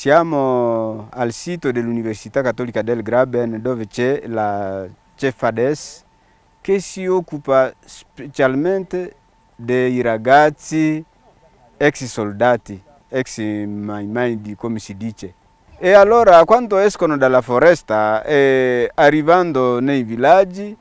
Siamo al sito dell'Università Cattolica del Graben dove c'è la CEFADES che si occupa specialmente dei ragazzi ex soldati, ex maimai come si dice. E allora quando escono dalla foresta e arrivando nei villaggi,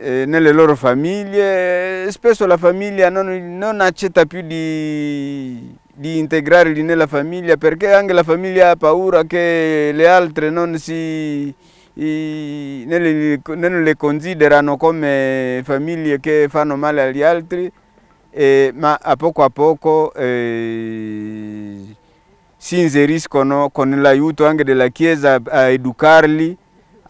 nelle loro famiglie, spesso la famiglia non, non accetta più di di integrarli nella famiglia perché anche la famiglia ha paura che le altre non si, non le considerano come famiglie che fanno male agli altri, eh, ma a poco a poco eh, si inseriscono con l'aiuto anche della Chiesa a educarli,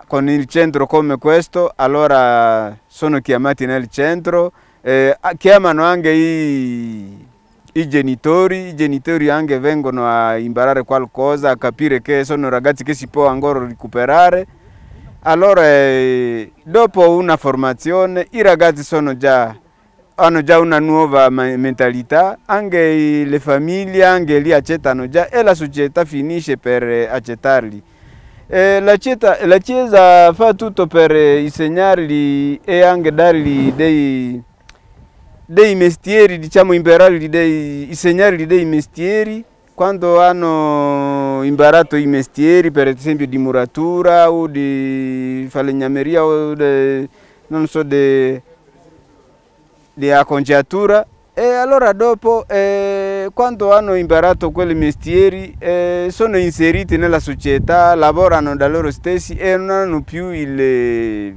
con il centro come questo, allora sono chiamati nel centro, eh, chiamano anche i i genitori, i genitori anche vengono a imparare qualcosa, a capire che sono ragazzi che si può ancora recuperare. Allora, eh, dopo una formazione, i ragazzi sono già, hanno già una nuova mentalità, anche le famiglie, anche lì accettano già e la società finisce per eh, accettarli. Eh, la chiesa, la chiesa fa tutto per insegnarli e anche dargli dei dei mestieri, diciamo imparare dei, insegnare dei mestieri, quando hanno imparato i mestieri, per esempio di muratura o di falegnameria o di, non so, di, di acconciatura, e allora dopo, eh, quando hanno imparato quei mestieri, eh, sono inseriti nella società, lavorano da loro stessi e non hanno più il,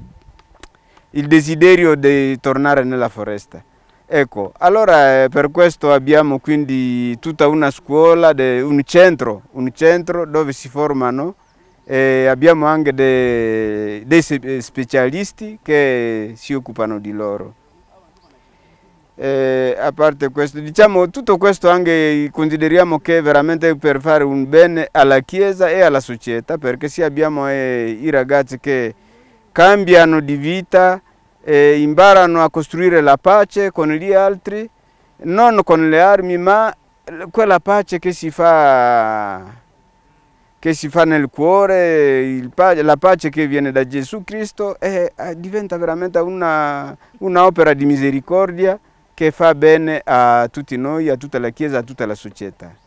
il desiderio di tornare nella foresta. Ecco, allora eh, per questo abbiamo quindi tutta una scuola, de, un, centro, un, centro, dove si formano e abbiamo anche dei de eh, specialisti che si occupano di loro. E a parte questo, diciamo tutto questo anche consideriamo che è veramente per fare un bene alla Chiesa e alla società perché se abbiamo eh, i ragazzi che cambiano di vita, e imparano a costruire la pace con gli altri, non con le armi, ma quella pace che si fa, che si fa nel cuore, pace, la pace che viene da Gesù Cristo e eh, diventa veramente un'opera di misericordia che fa bene a tutti noi, a tutta la Chiesa, a tutta la società.